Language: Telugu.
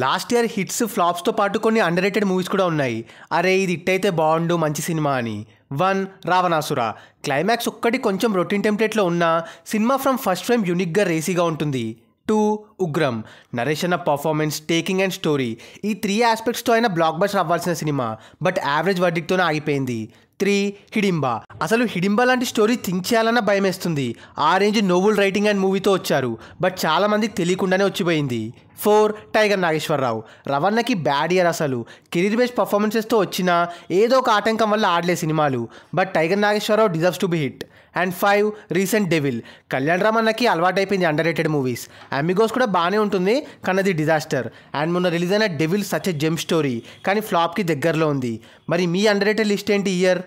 లాస్ట్ ఇయర్ హిట్స్ ఫ్లాప్స్తో పాటు కొన్ని అండర్ రేటెడ్ మూవీస్ కూడా ఉన్నాయి అరే ఇది హిట్ అయితే బాగుండు మంచి సినిమా అని వన్ రావణాసుర క్లైమాక్స్ ఒక్కటి కొంచెం రొటీన్ టెంప్లెట్లో ఉన్న సినిమా ఫ్రమ్ ఫస్ట్ ఫ్రేమ్ యూనిక్గా రేసీగా ఉంటుంది two Ugram narration of performance taking and story ఈ త్రీ ఆస్పెక్ట్స్తో అయినా బ్లాక్ బస్టర్ అవ్వాల్సిన సినిమా బట్ యావరేజ్ వర్డిక్తోనే ఆగిపోయింది త్రీ హిడింబ అసలు హిడింబ లాంటి స్టోరీ థింక్ చేయాలన్న భయమేస్తుంది ఆ రేంజ్ నోవుల్ రైటింగ్ అండ్ మూవీతో వచ్చారు బట్ చాలామందికి తెలియకుండానే వచ్చిపోయింది ఫోర్ టైగర్ నాగేశ్వరరావు రవణకి బ్యాడ్ ఇయర్ అసలు కెరీర్ బేస్డ్ పర్ఫార్మెన్సెస్తో వచ్చిన ఏదో ఒక ఆటంకం వల్ల ఆడలే సినిమాలు but Tiger Nageswara Rao deserves to be hit and five recent Devil Kalyan Ram అన్నకి అలవాటైపోయింది అండర్ రేటెడ్ మూవీస్ అమ్మిగోస్ కూడా బాగానే ఉంటుంది కానీ అది డిజాస్టర్ అండ్ మొన్న రిలీజ్ అయిన Devil such a gem story కానీ ఫ్లాప్కి దగ్గరలో ఉంది మరి మీ అండర్ రేటెడ్ లిస్ట్ ఏంటి ఇయర్